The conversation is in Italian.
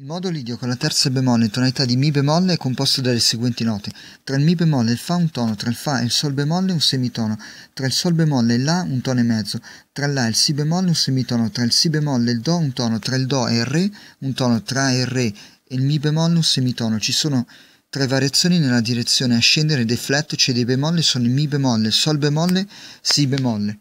Il modo lidio con la terza bemolle in tonalità di Mi bemolle è composto dalle seguenti note. Tra il Mi bemolle e il Fa un tono, tra il Fa e il Sol bemolle un semitono, tra il Sol bemolle e il La un tono e mezzo, tra il La e il Si bemolle un semitono, tra il Si bemolle e il Do un tono, tra il Do e il Re un tono, tra il Re e il Mi bemolle un semitono. Ci sono tre variazioni nella direzione ascendere dei flat, cioè dei bemolle sono il Mi bemolle, Sol bemolle, Si bemolle.